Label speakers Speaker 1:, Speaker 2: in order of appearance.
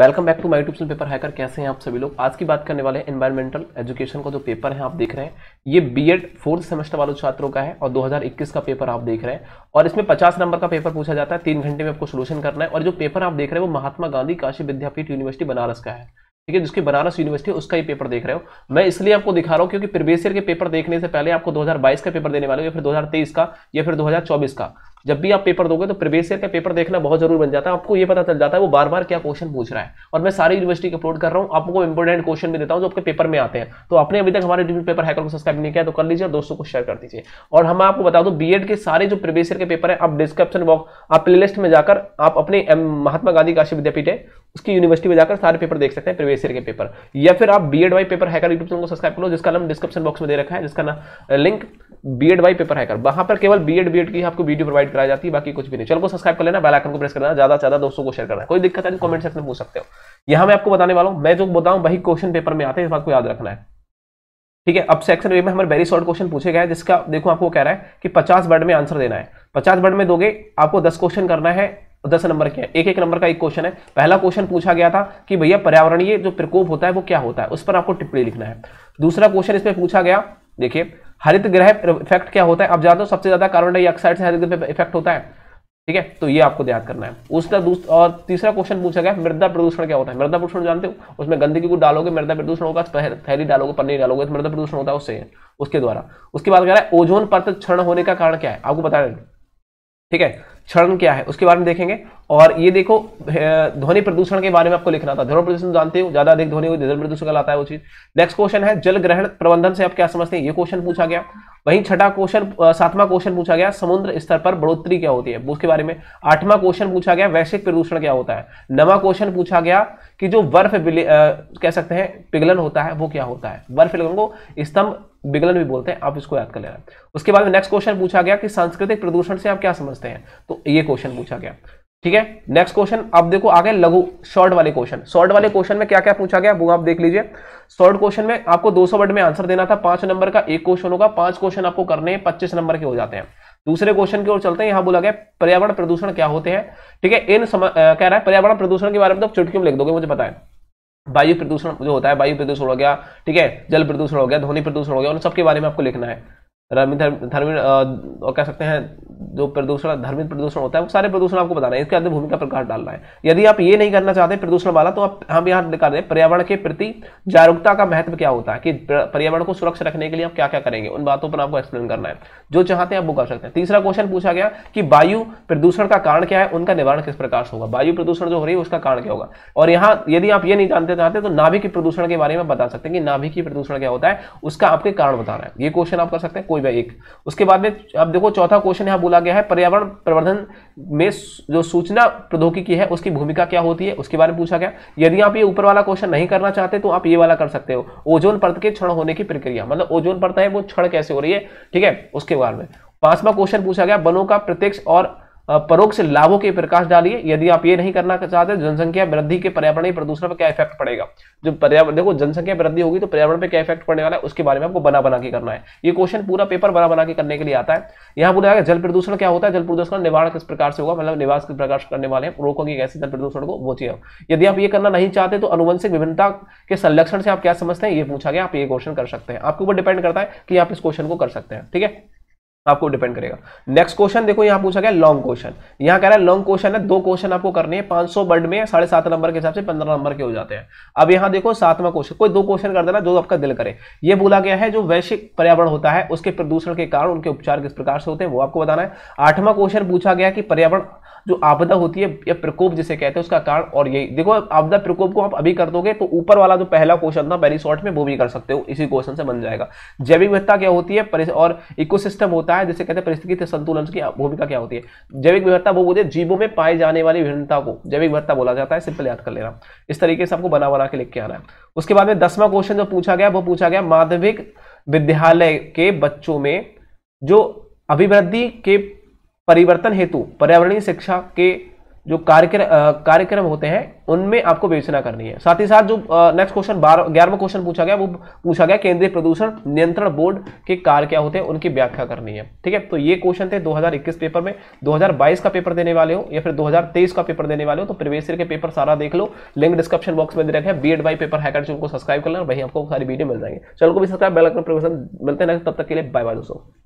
Speaker 1: welcome back to my tube paper hacker कैसे हैं आप सभी लोग आज की बात करने वाले हैं एनवायरमेंटल एजुकेशन का जो पेपर है आप देख रहे हैं ये बीएड फोर्थ सेमेस्टर वालों छात्रों का है और 2021 का पेपर आप देख रहे हैं और इसमें 50 नंबर का पेपर पूछा जाता है तीन घंटे में आपको सोल्यूशन करना है और जो पेपर आप देख रहे हैं वो महात्मा गांधी काशी विद्यापीठ यूनिवर्सिटी बनारस का है ठीक है जिसकी बनारस यूनिवर्सिटी उसका ही पेपर देख रहे हो मैं इसलिए आपको दिखा रहा हूँ क्योंकि प्रीवियस ईयर के पेपर देखने से पहले आपको दो का पेपर देने वाले हो या फिर दो का या फिर दो का जब भी आप पेपर दोगे तो प्रीवियस ईयर का पेपर देखना बहुत जरूर बन जाता है आपको ये पता चल जाता है वो बार बार क्या क्वेश्चन पूछ रहा है और मैं सारी यूनिवर्सिटी के अपलोड कर रहा हूँ आपको इंपॉर्टेंट क्वेश्चन भी देता हूँ जो आपके पेपर में आते हैं तो आपने अभी तक हमारे न्यूज पेपर हैकर को सब्सक्राइब नहीं किया तो कर लीजिए और दोस्तों को शेयर कर दीजिए और हम आपको बता दूँ बी के सारे जो प्रीवियस ईयर के पेपर है आप डिस्क्रिप्शन बॉक्स आप प्ले में जाकर आप अपने महात्मा गांधी काशी विद्यापीठ है उसकी यूनिवर्सिटी में जाकर सारे पेपर देख सकते हैं प्रीवियस ईयर के पेपर या फिर आप B Ed by paper hacker YouTube को सब्सक्राइब करो जिसका नाम डिस्क्रिप्शन बॉक्स में दे रखा है जिसका नाम link B Ed by paper hacker वहां पर केवल बी एड बी एड की आपको वीडियो प्रोवाइड कराई जाती है बाकी कुछ भी नहीं चलो सब्सक्राइब कर लेना बेल आइकन को प्रेस करना ज्यादा ज्यादा दोस्तों को शेयर करना कोई दिक्कत है तो कमेंट सेक्शन में पूछ सकते हो यहां मैं आपको बताने वाला हूं मैं जो बताऊं वही क्वेश्चन पेपर में आते हैं इस बात को याद रखना है ठीक है अब सेक्शन ए में हमारे वेरी शॉर्ट क्वेश्चन पूछे गए जिसका देखो आपको कह रहा है कि पचास वर्ड में आंसर देना है पचास वर्ड में दोगे आपको दस क्वेश्चन करना है दस नंबर के एक एक नंबर का एक क्वेश्चन है पहला क्वेश्चन पूछा गया था कि भैया पर्यावरणीय जो प्रकोप होता है वो क्या होता है उस पर आपको टिप्पणी लिखना है दूसरा क्वेश्चन इसमें पूछा गया देखिए हरित ग्रह इफेक्ट क्या होता है आप जानते हो सबसे ज्यादा कार्बन डाइऑक्साइड से हरित ग्रह इफेक्ट होता है ठीक है तो ये आपको ध्यान करना है उसका और तीसरा क्वेश्चन पूछा गया मृदा प्रदूषण क्या होता है मृदा प्रदूषण जानते हो उसमें गंदगी को डालोगे मृदा प्रदूषण होगा थैली डालोगे पन्नी डालोगे तो मृदा प्रदूषण होता है उससे उसके द्वारा उसके बाद कह रहा है ओजोन परत क्षण होने का कारण क्या है आपको बता रहे ठीक है क्षरण क्या है उसके बारे में देखेंगे और ये देखो ध्वनि प्रदूषण के बारे में आपको लिखना था ध्वनि प्रदूषण जानते हो ज्यादा अधिक ध्वनि प्रदूषण कहलाता है वो चीज नेक्स्ट क्वेश्चन है जल ग्रहण प्रबंधन से आप क्या समझते हैं ये क्वेश्चन पूछा गया वहीं छठा क्वेश्चन सातवां क्वेश्चन पूछा गया समुद्र स्तर पर बढ़ोतरी क्या होती है उसके बारे में आठवां क्वेश्चन पूछा गया वैश्विक प्रदूषण क्या होता है नवा क्वेश्चन पूछा गया कि जो बर्फ कह सकते हैं पिघलन होता है वो क्या होता है बर्फ पिघलन को स्तंभ बिगलन भी बोलते हैं आप इसको याद कर लेना उसके बाद में नेक्स्ट क्वेश्चन पूछा गया कि सांस्कृतिक प्रदूषण से आप क्या समझते हैं तो ये क्वेश्चन पूछा गया ठीक है नेक्स्ट क्वेश्चन अब देखो आगे लघु शॉर्ट वाले क्वेश्चन शॉर्ट वाले क्वेश्चन में क्या क्या पूछा गया वो आप देख लीजिए शॉर्ट क्वेश्चन में आपको 200 वर्ड में आंसर देना था पांच नंबर का एक क्वेश्चन होगा पांच क्वेश्चन आपको करने हैं पच्चीस नंबर के हो जाते हैं दूसरे क्वेश्चन की ओर चलते हैं यहाँ बोला गया पर्यावरण प्रदूषण क्या होते हैं ठीक है इन समय कह रहा है पर्यावरण प्रदूषण के बारे में तो चुटकी में लिख दोगे मुझे बताए वायु प्रदूषण जो होता है वायु प्रदूषण हो गया ठीक है जल प्रदूषण हो गया ध्वनि प्रदूषण हो गया उन सबके बारे में आपको लिखना है धर्मित और कह सकते हैं जो प्रदूषण धर्मित प्रदूषण होता है वो सारे प्रदूषण आपको बताना है इसके अंदर भूमिका का प्रकार डालना है यदि आप ये नहीं करना चाहते प्रदूषण वाला तो आप हम यहाँ निकाल रहे हैं पर्यावरण के प्रति जागरूकता का महत्व क्या होता है कि पर्यावरण को सुरक्षित रखने के लिए आप क्या क्या करेंगे उन बातों पर आपको एक्सप्लेन करना है जो चाहते हैं आप वो कर सकते हैं तीसरा क्वेश्चन पूछा गया कि वायु प्रदूषण का कारण क्या है उनका निवारण किस प्रकार से होगा वायु प्रदूषण जो हो रही है उसका कारण क्या होगा और यहाँ यदि आप ये नहीं जानते चाहते तो नाभिक प्रदूषण के बारे में बता सकते हैं कि नाभिक प्रदूषण क्या होता है उसका आपके कारण बता रहे है ये क्वेश्चन आप कर सकते हैं कोई गया एक उसके बाद में अब देखो चौथा क्वेश्चन यहाँ बोला गया है पर्यावरण प्रवर्धन में जो सूचना प्रौद्योगिकी है उसकी भूमिका क्या होती है उसके बारे में पूछा गया यदि आप ये ऊपर वाला क्वेश्चन नहीं करना चाहते तो आप ये वाला कर सकते हो ओजोन पर्त के क्षण होने की प्रक्रिया मतलब ओजोन पर्त है वो क्षण कैसे हो रही है ठीक है उसके बारे में पांचवा क्वेश्चन पूछा गया बनों का प्रत्यक्ष और परोक्ष लाभों के प्रकाश डालिए यदि आप ये नहीं करना चाहते जनसंख्या वृद्धि के पर्यावरणीय प्रदूषण पर क्या इफेक्ट पड़ेगा जो पर्यावरण देखो जनसंख्या वृद्धि होगी तो पर्यावरण पर क्या इफेक्ट पड़ने वाला है उसके बारे में आपको बना बना के करना है ये क्वेश्चन पूरा पेपर बना बना के करने के लिए आता है यहाँ बोला जल प्रदूषण क्या होता है जल प्रदूषण निवारण किस प्रकार से होगा मतलब निवास किस प्रकार करने वाले हैं रोकोगे कैसे जल प्रदूषण को वो चाहिए यदि आप ये करना नहीं चाहते तो अनुवंशिक विभिन्नता के संरक्षण से आप क्या समझते हैं ये पूछा गया आप ये क्वेश्चन कर सकते हैं आपके ऊपर डिपेंड करता है कि आप इस क्वेश्चन को कर सकते हैं ठीक है तो आपको डिपेंड करेगा नेक्स्ट क्वेश्चन देखो यहाँ पूछा गया लॉन्ग क्वेश्चन यहाँ कह रहा है लॉन्ग क्वेश्चन है दो क्वेश्चन आपको करने हैं 500 सौ वर्ड में साढ़े सात नंबर के हिसाब से पंद्रह नंबर के हो जाते हैं अब यहाँ देखो सातवां क्वेश्चन कोई दो क्वेश्चन कर देना जो आपका दिल करे ये बोला गया है जो वैश्विक पर्यावरण होता है उसके प्रदूषण के कारण उनके उपचार किस प्रकार से होते हैं वो आपको बताना है आठवां क्वेश्चन पूछा गया कि पर्यावरण जो आपदा होती है या प्रकोप जिसे कहते हैं उसका कारण और यही देखो आपदा प्रकोप को आप अभी कर दोगे तो ऊपर वाला जो पहला क्वेश्चन था वेरी शॉर्ट में वो भी कर सकते हो इसी क्वेश्चन से बन जाएगा जैविक विविधता क्या होती है और इकोसिस्टम होता है जिसे कहते हैं परिस्थिति संतुलन की भूमिका क्या होती है जैविक विविधता वो बोलते जीवों में पाए जाने वाली विभिन्नता को जैविक विविधता बोला जाता है सिंपल याद कर लेना इस तरीके से आपको बना बना के लिख के आना है उसके बाद में दसवां क्वेश्चन जो पूछा गया वो पूछा गया माध्यमिक विद्यालय के बच्चों में जो अभिवृद्धि के परिवर्तन हेतु पर्यावरणीय शिक्षा के जो कार्यक्रम कार्यक्रम होते हैं उनमें आपको विवेचना करनी है साथ ही साथ जो नेक्स्ट क्वेश्चन बारह ग्यारहवा क्वेश्चन पूछा गया वो पूछा गया केंद्रीय प्रदूषण नियंत्रण बोर्ड के कार्य क्या होते हैं उनकी व्याख्या करनी है ठीक है तो ये क्वेश्चन थे 2021 पेपर में 2022 का पेपर देने वाले हो या फिर दो का पेपर देने वाले हो तो प्रवेश के पेपर सारा देख लो लिंक डिस्क्रिप्शन बॉक्स में दे रखें B Ed by paper hacker उनको सब्सक्राइब कर लेना वहीं आपको सारी वीडियो मिल जाएंगे चलो को भी सब्सक्राइब बेलकन प्रवेशन मिलते हैं तब तक के लिए बाय बाय दोस्तों